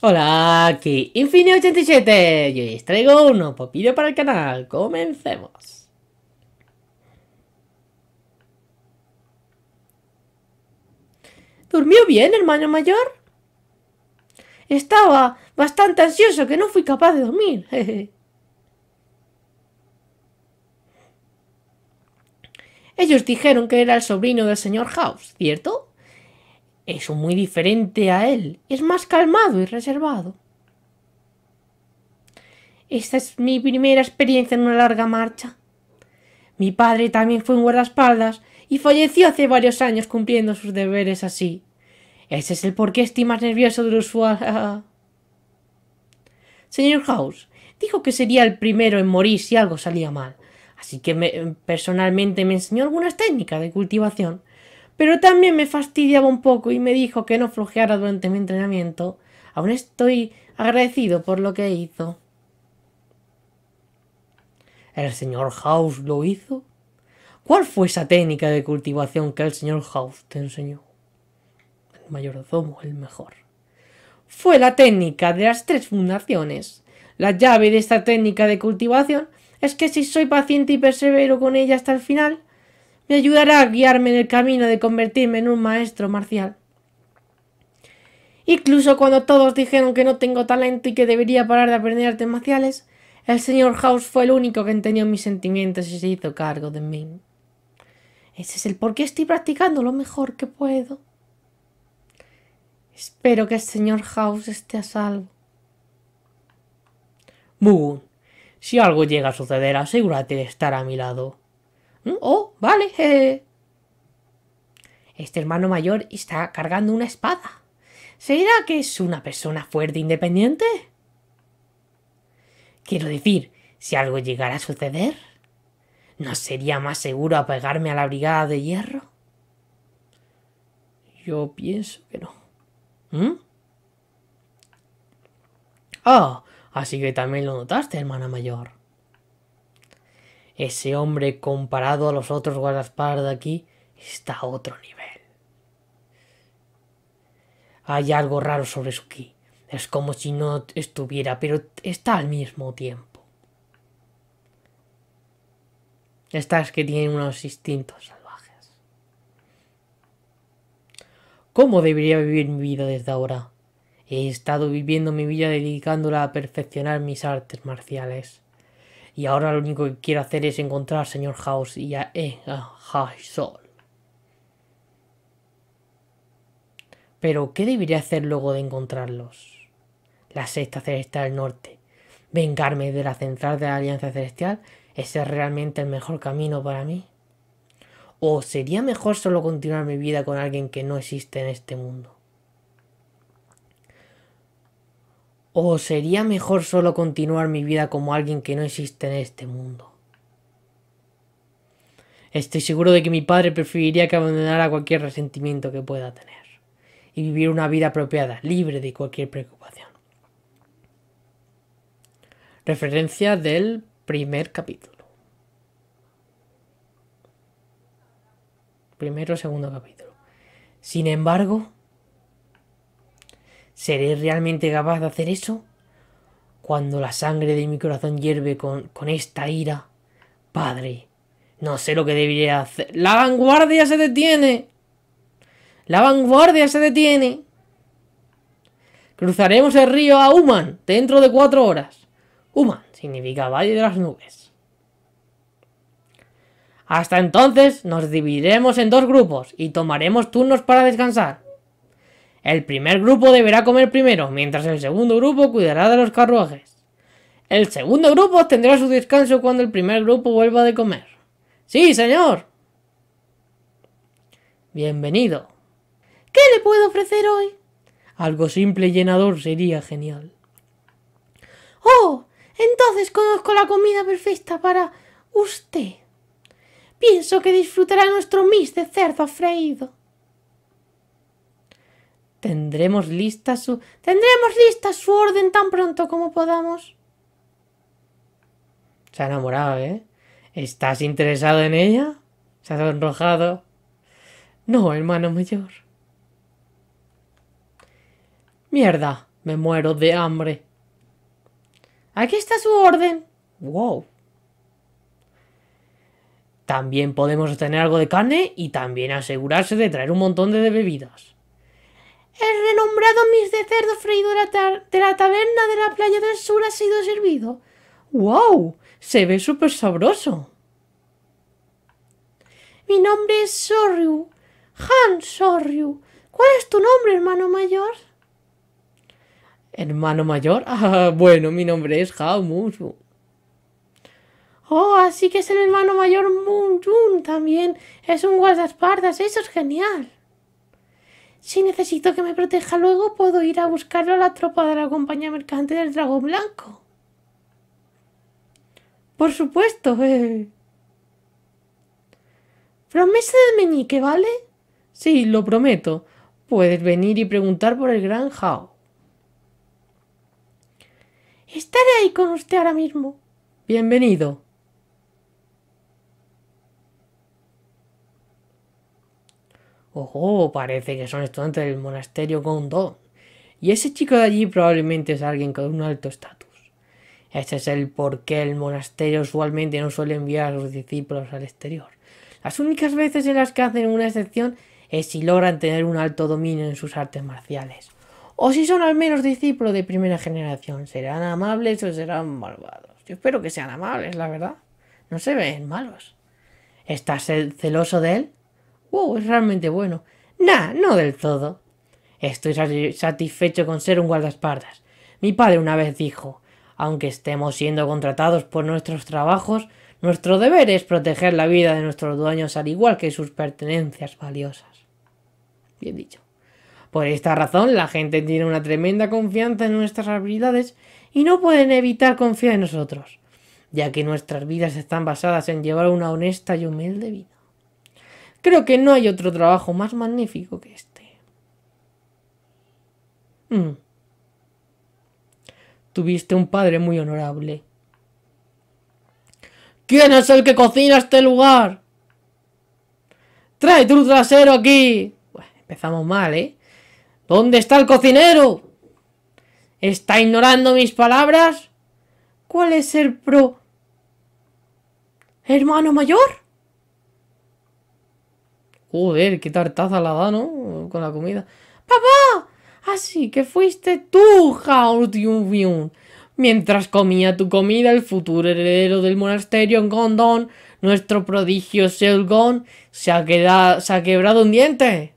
Hola, aquí Infine87 y hoy traigo un nuevo para el canal. Comencemos. ¿Durmió bien, hermano mayor? Estaba bastante ansioso que no fui capaz de dormir. Ellos dijeron que era el sobrino del señor House, ¿cierto? es muy diferente a él, es más calmado y reservado. Esta es mi primera experiencia en una larga marcha. Mi padre también fue un guardaespaldas y falleció hace varios años cumpliendo sus deberes así. Ese es el porqué estoy más nervioso de lo usual. Señor House, dijo que sería el primero en morir si algo salía mal, así que personalmente me enseñó algunas técnicas de cultivación pero también me fastidiaba un poco y me dijo que no flojeara durante mi entrenamiento. Aún estoy agradecido por lo que hizo. ¿El señor House lo hizo? ¿Cuál fue esa técnica de cultivación que el señor House te enseñó? El mayordomo, el mejor. Fue la técnica de las tres fundaciones. La llave de esta técnica de cultivación es que si soy paciente y persevero con ella hasta el final, me ayudará a guiarme en el camino de convertirme en un maestro marcial. Incluso cuando todos dijeron que no tengo talento y que debería parar de aprender artes marciales, el señor House fue el único que entendió mis sentimientos y se hizo cargo de mí. Ese es el por qué estoy practicando lo mejor que puedo. Espero que el señor House esté a salvo. Boo, si algo llega a suceder, asegúrate de estar a mi lado. ¿Mm? Oh, vale. Este hermano mayor está cargando una espada. ¿Será que es una persona fuerte e independiente? Quiero decir, si algo llegara a suceder, ¿no sería más seguro apegarme a la brigada de hierro? Yo pienso que no. ¿Mm? Ah, así que también lo notaste, hermana mayor ese hombre comparado a los otros guardaespaldas de aquí está a otro nivel. Hay algo raro sobre su ki. Es como si no estuviera, pero está al mismo tiempo. Estas que tienen unos instintos salvajes. ¿Cómo debería vivir mi vida desde ahora? He estado viviendo mi vida dedicándola a perfeccionar mis artes marciales. Y ahora lo único que quiero hacer es encontrar al señor House y eh, a, e Sol. Pero, ¿qué debería hacer luego de encontrarlos? La sexta celestial del norte. ¿Vengarme de la central de la Alianza Celestial? ¿Ese es realmente el mejor camino para mí? ¿O sería mejor solo continuar mi vida con alguien que no existe en este mundo? ¿O sería mejor solo continuar mi vida como alguien que no existe en este mundo? Estoy seguro de que mi padre preferiría que abandonara cualquier resentimiento que pueda tener y vivir una vida apropiada, libre de cualquier preocupación. Referencia del primer capítulo. Primero, segundo capítulo. Sin embargo, ¿Seré realmente capaz de hacer eso? Cuando la sangre de mi corazón hierve con, esta ira. Padre, no sé lo que debería hacer. ¡La vanguardia se detiene! ¡La vanguardia se detiene! Cruzaremos el río a Uman dentro de cuatro horas. Human significa Valle de las Nubes. Hasta entonces nos dividiremos en dos grupos y tomaremos turnos para descansar. El primer grupo deberá comer primero, mientras el segundo grupo cuidará de los carruajes. El segundo grupo tendrá su descanso cuando el primer grupo vuelva de comer. Sí, señor. Bienvenido. ¿Qué le puedo ofrecer hoy? Algo simple y llenador sería genial. Oh, entonces conozco la comida perfecta para usted. Pienso que disfrutará nuestro mis de cerdo freído. Tendremos lista su... Tendremos lista su orden tan pronto como podamos. Se ha enamorado, ¿eh? ¿Estás interesado en ella? Se ha sonrojado. No, hermano mayor. Mierda, me muero de hambre. Aquí está su orden. Wow. También podemos obtener algo de carne y también asegurarse de traer un montón de bebidas. El renombrado mis de cerdo freído de la, taberna de la playa del sur ha sido servido. ¡Wow! Se ve súper sabroso. Mi nombre es Sorryu. Han Soryu. ¿Cuál es tu nombre, hermano mayor? ¿Hermano mayor? Ah, bueno, mi nombre es Hao Oh, así que es el hermano mayor Moon Jun también. Es un guardaespaldas. Eso es genial. Si necesito que me proteja luego, puedo ir a buscarlo a la tropa de la compañía mercante del dragón blanco. Por supuesto. Eh. Promesa de meñique, ¿vale? Sí, lo prometo. Puedes venir y preguntar por el gran Hao. Estaré ahí con usted ahora mismo. Bienvenido. Ojo, parece que son estudiantes del monasterio Gondón. Y ese chico de allí probablemente es alguien con un alto estatus. Ese es el por qué el monasterio usualmente no suele enviar a sus discípulos al exterior. Las únicas veces en las que hacen una excepción es si logran tener un alto dominio en sus artes marciales. O si son al menos discípulos de primera generación, serán amables o serán malvados. Yo espero que sean amables, la verdad. No se ven malos. ¿Estás celoso de él? ¡Wow! Es realmente bueno. Nah, no del todo. Estoy satisfecho con ser un guardaespaldas. Mi padre una vez dijo, aunque estemos siendo contratados por nuestros trabajos, nuestro deber es proteger la vida de nuestros dueños al igual que sus pertenencias valiosas. Bien dicho. Por esta razón, la gente tiene una tremenda confianza en nuestras habilidades y no pueden evitar confiar en nosotros, ya que nuestras vidas están basadas en llevar una honesta y humilde vida. Creo que no hay otro trabajo más magnífico que este. Mm. Tuviste un padre muy honorable. ¿Quién es el que cocina este lugar? ¡Trae tu trasero aquí! empezamos mal, ¿eh? ¿Dónde está el cocinero? ¿Está ignorando mis palabras? ¿Cuál es el pro... hermano mayor? Joder, qué tartaza la da, ¿no? Con la comida. ¡Papá! Así ah, que fuiste tú, Haurtiumvium. Mientras comía tu comida, el futuro heredero del monasterio en Gondon, nuestro prodigio Selgon, se ha, quedado, se ha quebrado un diente.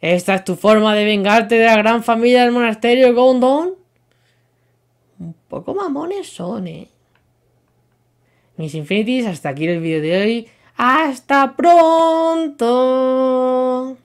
¿Esta es tu forma de vengarte de la gran familia del monasterio Gondon? Un poco mamones son, ¿eh? mis infinities, hasta aquí el vídeo de hoy. ¡Hasta pronto!